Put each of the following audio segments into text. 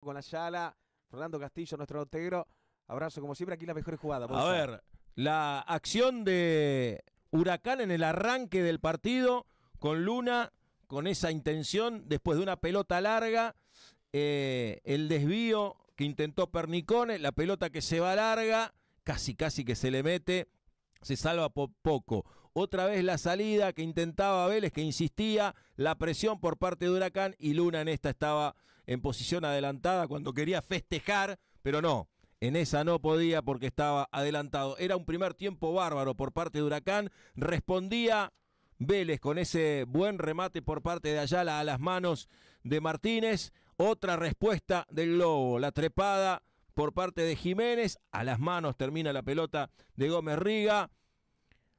con la Yala, Fernando Castillo, nuestro Otegro, Abrazo, como siempre, aquí la mejor jugada. A ver, la acción de Huracán en el arranque del partido con Luna, con esa intención, después de una pelota larga, eh, el desvío que intentó Pernicone, la pelota que se va larga, casi casi que se le mete, se salva poco. Otra vez la salida que intentaba Vélez, que insistía, la presión por parte de Huracán y Luna en esta estaba en posición adelantada cuando quería festejar, pero no. En esa no podía porque estaba adelantado. Era un primer tiempo bárbaro por parte de Huracán. Respondía Vélez con ese buen remate por parte de Ayala a las manos de Martínez. Otra respuesta del lobo La trepada por parte de Jiménez. A las manos termina la pelota de Gómez Riga.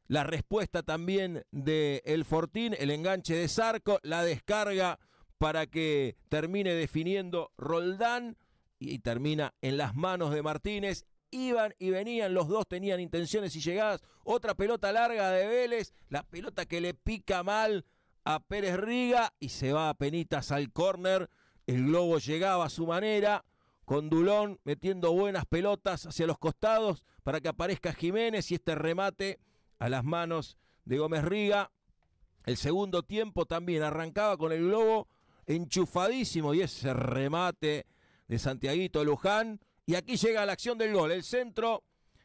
La respuesta también de El Fortín. El enganche de Zarco. La descarga para que termine definiendo Roldán y termina en las manos de Martínez. Iban y venían, los dos tenían intenciones y llegadas. Otra pelota larga de Vélez, la pelota que le pica mal a Pérez Riga y se va a penitas al córner. El globo llegaba a su manera, con Dulón metiendo buenas pelotas hacia los costados para que aparezca Jiménez y este remate a las manos de Gómez Riga. El segundo tiempo también arrancaba con el globo enchufadísimo y ese remate de Santiaguito Luján. Y aquí llega la acción del gol, el centro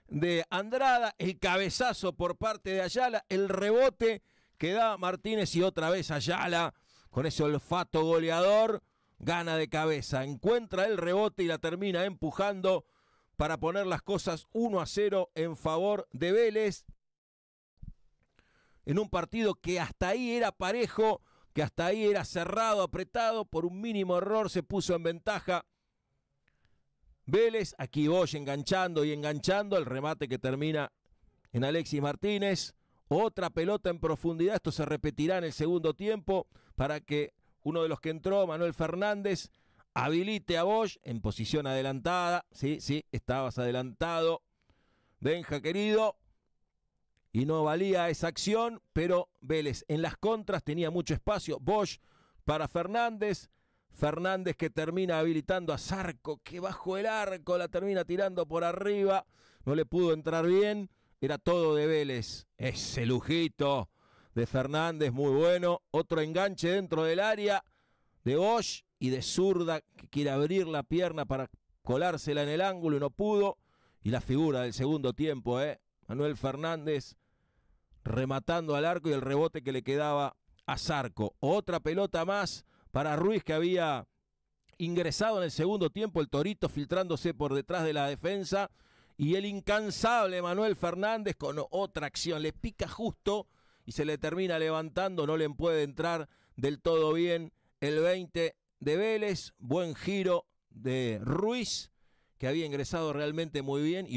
de Andrada, el cabezazo por parte de Ayala, el rebote que da Martínez y otra vez Ayala con ese olfato goleador, gana de cabeza, encuentra el rebote y la termina empujando para poner las cosas 1 a 0 en favor de Vélez. En un partido que hasta ahí era parejo, que hasta ahí era cerrado, apretado, por un mínimo error se puso en ventaja. Vélez, aquí Bosch enganchando y enganchando, el remate que termina en Alexis Martínez. Otra pelota en profundidad, esto se repetirá en el segundo tiempo para que uno de los que entró, Manuel Fernández, habilite a Bosch en posición adelantada. Sí, sí, estabas adelantado. Benja, querido, y no valía esa acción, pero Vélez en las contras tenía mucho espacio. Bosch para Fernández. Fernández que termina habilitando a Zarco, que bajo el arco la termina tirando por arriba. No le pudo entrar bien. Era todo de Vélez. Ese lujito de Fernández, muy bueno. Otro enganche dentro del área de Bosch y de Zurda, que quiere abrir la pierna para colársela en el ángulo y no pudo. Y la figura del segundo tiempo, ¿eh? Manuel Fernández rematando al arco y el rebote que le quedaba a Zarco. Otra pelota más para Ruiz que había ingresado en el segundo tiempo, el Torito filtrándose por detrás de la defensa y el incansable Manuel Fernández con otra acción, le pica justo y se le termina levantando, no le puede entrar del todo bien el 20 de Vélez, buen giro de Ruiz que había ingresado realmente muy bien y